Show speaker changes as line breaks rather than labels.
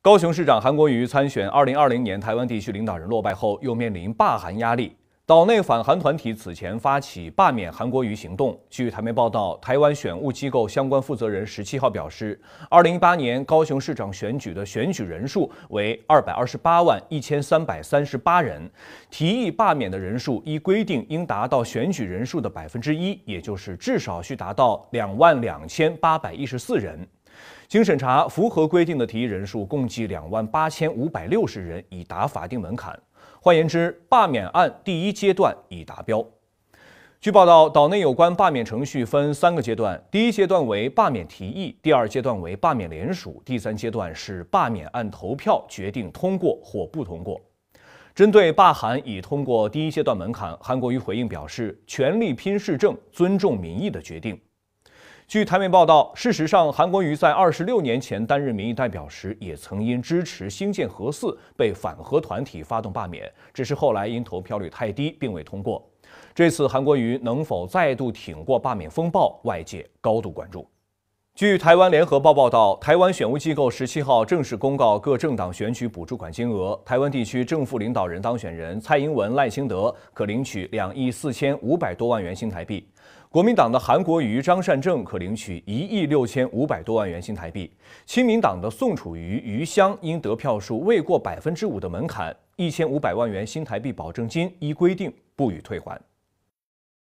高雄市长韩国瑜参选2020年台湾地区领导人落败后，又面临罢韩压力。岛内反韩团体此前发起罢免韩国瑜行动。据台媒报道，台湾选务机构相关负责人十七号表示，二零一八年高雄市长选举的选举人数为二百二十八万一千三百三十八人，提议罢免的人数依规定应达到选举人数的百分之一，也就是至少需达到两万两千八百一十四人。经审查，符合规定的提议人数共计两万八千五百六十人，已达法定门槛。换言之，罢免案第一阶段已达标。据报道，岛内有关罢免程序分三个阶段：第一阶段为罢免提议，第二阶段为罢免联署，第三阶段是罢免案投票决定通过或不通过。针对罢韩已通过第一阶段门槛，韩国瑜回应表示：“全力拼市政，尊重民意的决定。”据台媒报道，事实上，韩国瑜在二十六年前担任民意代表时，也曾因支持兴建核四被反核团体发动罢免，只是后来因投票率太低，并未通过。这次韩国瑜能否再度挺过罢免风暴，外界高度关注。据台湾联合报报道，台湾选务机构十七号正式公告各政党选举补助款金额，台湾地区正副领导人当选人蔡英文、赖清德可领取两亿四千五百多万元新台币。国民党的韩国瑜、张善政可领取一亿六千五百多万元新台币，亲民党的宋楚瑜、余香因得票数未过百分之五的门槛，一千五百万元新台币保证金依规定不予退还。